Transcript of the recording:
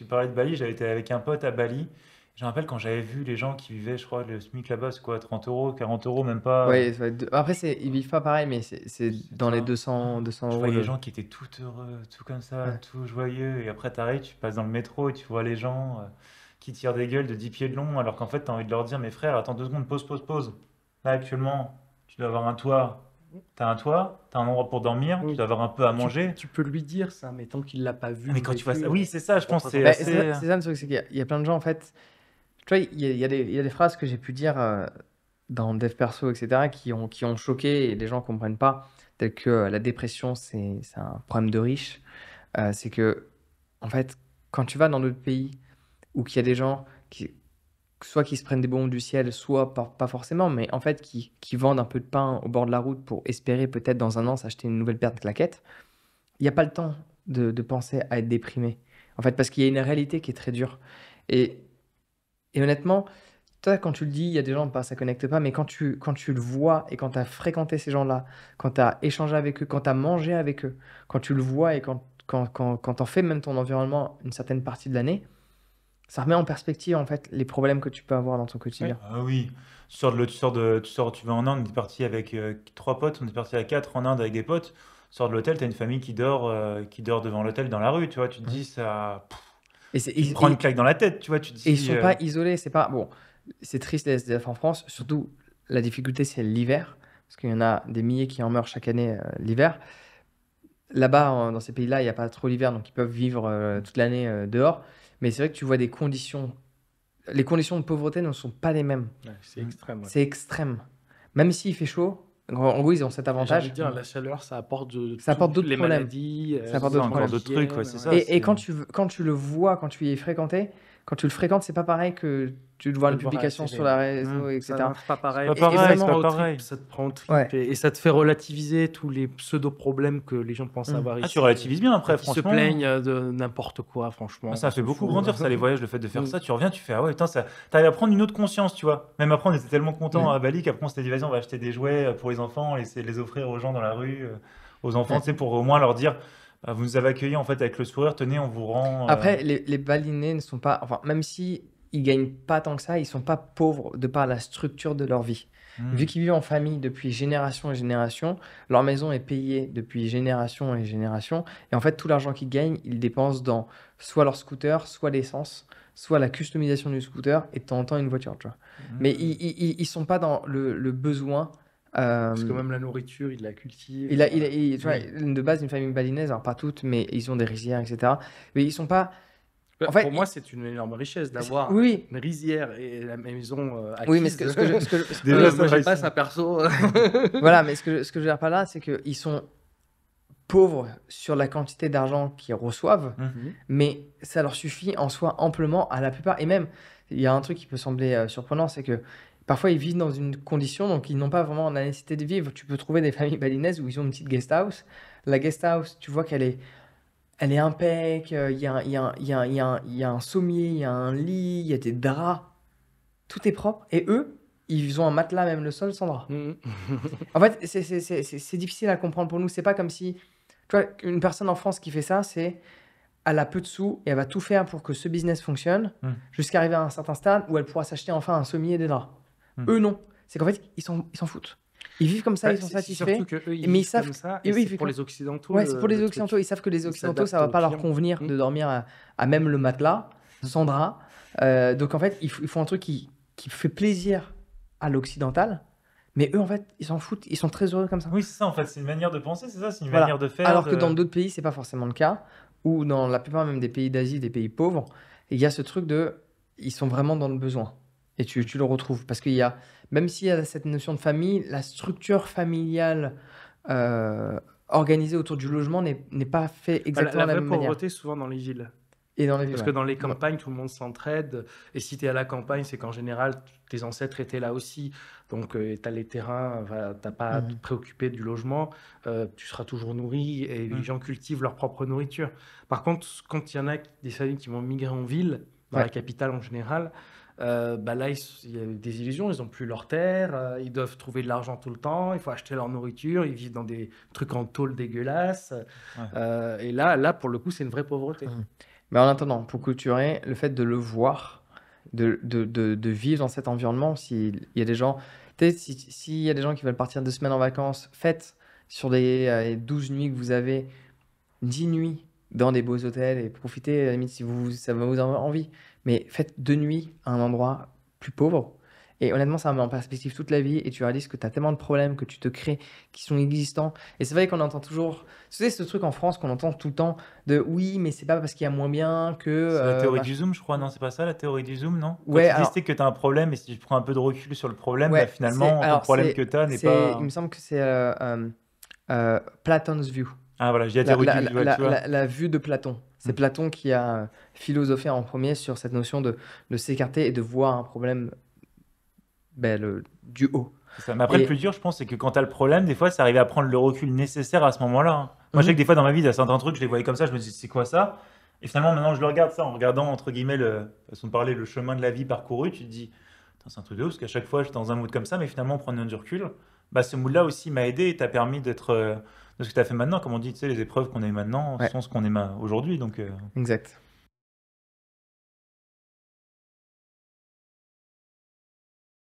tu parlais de Bali, j'avais été avec un pote à Bali. Je me rappelle quand j'avais vu les gens qui vivaient, je crois, le SMIC là-bas, c'est quoi, 30 euros, 40 euros, même pas. Oui. après, ils vivent pas pareil, mais c'est dans les 200, 200 euros. Je les gens qui étaient tout heureux, tout comme ça, tout joyeux. Et après, tu arrives tu passes dans le métro et tu vois les gens euh, qui tirent des gueules de 10 pieds de long, alors qu'en fait, tu as envie de leur dire, mes frères, attends deux secondes, pause, pause, pose Là, actuellement, tu dois avoir un toit, T'as un toit, t'as un endroit pour dormir, tu dois avoir un peu à manger. Tu, peux lui dire ça, mais tant qu'il l'a pas vu. Ah, mais quand tu vois ça, oui, c'est ça, je pense. Bah, c'est ça assez... ça, c'est qu'il y, a plein de gens en fait. Tu vois, il y, a des phrases que j'ai pu dire euh, dans dev perso, etc., qui ont, choqué et les gens comprennent pas, telles que euh, la dépression, c'est un problème de riche. Euh, c'est que, en fait, quand tu vas dans d'autres pays où qu'il y a des gens qui, soit qui se prennent des bombes du ciel, soit pas, forcément, mais en fait qui, vendent un peu de pain au bord de la route pour espérer peut-être dans un an s'acheter une nouvelle paire de claquettes, il n'y a pas le temps de, penser à être déprimé. En fait, parce qu'il y a une réalité qui est très dure. Et, et honnêtement, toi, quand tu le dis, il y a des gens, pas, bah, ça connecte pas, mais quand tu, le vois et quand tu as fréquenté ces gens-là, quand tu as échangé avec eux, quand tu as mangé avec eux, quand tu le vois et quand, quand, en fais même ton environnement une certaine partie de l'année, ça remet en perspective en fait les problèmes que tu peux avoir dans ton quotidien. Ah oui, tu sors, de, tu, de, tu, sors, tu vas en Inde, on est parti avec euh, trois potes, on est parti à quatre en Inde avec des potes, tu sors de l'hôtel, tu as une famille qui dort, euh, qui dort devant l'hôtel dans la rue, tu vois, tu te dis ça... et une claque dans la tête, tu vois, tu Et ils sont euh, pas isolés, c'est pas... Bon, c'est triste les SDF en France, surtout la difficulté c'est l'hiver, parce qu'il y en a des milliers qui en meurent chaque année l'hiver. Là-bas, dans ces pays-là, il n'y a pas trop l'hiver, donc ils peuvent vivre toute l'année dehors. Mais c'est vrai que tu vois des conditions. Les conditions de pauvreté ne sont pas les mêmes. c'est extrême. C'est extrême. Même s'il fait chaud, en gros, ils ont cet avantage. Je veux dire, la chaleur, ça apporte de, ça apporte d'autres problèmes. Euh, ça apporte d'autres trucs. ça, et, quand tu quand tu le vois, quand tu y es fréquenté, quand tu le fréquentes, c'est pas pareil que tu le voir une publication sur la réseau, mmh, etc. C'est pas pareil. pas pareil, et, pas pareil. ça te prend et, ça te fait relativiser tous les pseudo-problèmes que les gens pensent mmh. avoir ah, ici. Ah, tu relativises bien après, franchement. Ils se plaignent de n'importe quoi, franchement. Ah, ça fait beaucoup grandir, ça, les voyages, le fait de faire mmh. ça. Tu reviens, tu fais, ah ouais, putain, ça... à prendre une autre conscience, tu vois. Même après, on était tellement contents à Bali qu'après, on s'était dit, vas-y, on va acheter des jouets pour les enfants, et les offrir aux gens dans la rue, euh, aux enfants, tu sais, pour au moins leur dire euh, vous nous avez accueillis en fait avec le sourire. Tenez, on vous rend. Euh, Après, les, balinés ne sont pas. Enfin, même si ils gagnent pas tant que ça, ils sont pas pauvres de par la structure de leur vie. Hmm. Vu qu'ils vivent en famille depuis génération et génération, leur maison est payée depuis génération et génération. Et en fait, tout l'argent qu'ils gagnent, ils dépensent dans soit leur scooter, soit l'essence, soit la customisation du scooter et de temps en temps une voiture. Hmm. Mais ils, ne sont pas dans le besoin parce que euh, même la nourriture, il la cultive Il il de base, une famille balinaise, alors pas toutes, mais ils ont des rizières, etc. Mais ils sont pas. En pour moi, c'est une énorme richesse d'avoir oui. une rizière et la maison euh, Oui, mais ce que, ce que je, ce que je... perso. voilà, mais ce que, je veux dire là, c'est qu'ils sont pauvres sur la quantité d'argent qu'ils reçoivent, mhm. mais ça leur suffit en soi amplement à la plupart. Et même, il y a un truc qui peut sembler euh, surprenant, c'est que Parfois, ils vivent dans une condition, donc ils n'ont pas vraiment la nécessité de vivre. Tu peux trouver des familles balinaises où ils ont une petite guest house. La guest house, tu vois qu'elle est, elle est impec, il y, a un sommier, il y a un lit, il y a des draps. Tout est propre. Et eux, ils ont un matelas, même le sol, sans draps. Mm. en fait, c'est difficile à comprendre pour nous. C'est pas comme si. Tu vois, une personne en France qui fait ça, c'est elle a peu de sous et elle va tout faire pour que ce business fonctionne mm. jusqu'à arriver à un certain stade où elle pourra s'acheter enfin un sommier et des draps. Hmm. Eux, non. C'est qu'en fait, ils s'en, ils foutent. Ils vivent comme ça, bah, ils sont satisfaits. mais ils savent comme ça, pour les occidentaux. Ouais, euh, c'est pour les occidentaux. Ils savent que les occidentaux, ça va pas leur convenir de hmm. dormir à, même le matelas, sans drap. Euh, donc en fait, ils, font un truc qui, fait plaisir à l'occidental. Mais eux, en fait, ils s'en foutent, ils sont très heureux comme ça. Oui, c'est ça, en fait, c'est une manière de penser, c'est ça, c'est une manière de faire. Alors que dans d'autres pays, c'est pas forcément le cas, ou dans la plupart même des pays d'Asie, des pays pauvres, il y a ce truc de. Ils sont vraiment dans le besoin. Et tu, le retrouves. Parce qu'il y a, même s'il y a cette notion de famille, la structure familiale euh, organisée autour du logement n'est pas fait exactement la, la, la même manière. La pauvreté, souvent dans les villes. Et dans les villes, Parce que dans les campagnes, tout le monde s'entraide. Et si tu es à la campagne, c'est qu'en général, tes ancêtres étaient là aussi. Donc, euh, tu as les terrains, tu n'as pas préoccupé à mhm. te préoccuper du logement, euh, tu seras toujours nourri et les mhm. gens cultivent leur propre nourriture. Par contre, quand il y en a des familles qui vont migrer en ville, dans la capitale en général. Euh, bah là, il y a des illusions, ils n'ont plus leur terre, euh, ils doivent trouver de l'argent tout le temps, il faut acheter leur nourriture, ils vivent dans des trucs en tôle dégueulasses. Euh, et là, là, pour le coup, c'est une vraie pauvreté. Mmh. Mais en attendant, pour culturer, le fait de le voir, de, vivre dans cet environnement, s'il y a des gens, s'il y a des gens qui veulent partir deux semaines en vacances, faites sur les, douze 12 nuits que vous avez, dix nuits dans des beaux hôtels et profitez, à la limite, si vous, ça vous en envie. Mais faites deux nuits à un endroit plus pauvre. Et honnêtement, ça met en perspective toute la vie et tu réalises que tu as tellement de problèmes que tu te crées qui sont existants. Et c'est vrai qu'on entend toujours, c'est ce truc en France qu'on entend tout le temps de oui, mais c'est pas parce qu'il y a moins bien que. C'est la euh, théorie bah du zoom, je crois, non, c'est pas ça la théorie du zoom, non Ouais. Quand tu alors... que tu as un problème et si tu prends un peu de recul sur le problème, bah, finalement, le problème que tu as n'est pas. Il me semble que c'est euh, euh, euh Platon's View. Ah voilà, j'ai la, la, la, la, vue de Platon. C'est mm. Platon qui a philosophé en premier sur cette notion de, de s'écarter et de voir un problème ben, du haut. Ça. m'a après, le plus dur, je pense, c'est que quand as le problème, des fois, c'est arriver à prendre le recul nécessaire à ce moment-là. Hein. Moi, je mhm. sais que des fois, dans ma vie, il y a certains trucs, je les voyais comme ça, je me dis, c'est quoi ça Et finalement, maintenant, je le regarde ça en regardant, entre guillemets, le, façon de parler, le chemin de la vie parcouru, tu te dis, c'est un truc de ouf, parce qu'à chaque fois, suis dans un mood comme ça, mais finalement, prendre prenant du recul, bah, ce mood-là aussi m'a aidé et t'a permis d'être. Euh, ce que tu as fait maintenant, comme on dit, tu sais, les épreuves qu'on eues maintenant sont ce qu'on est aujourd'hui. Donc, euh, Exact.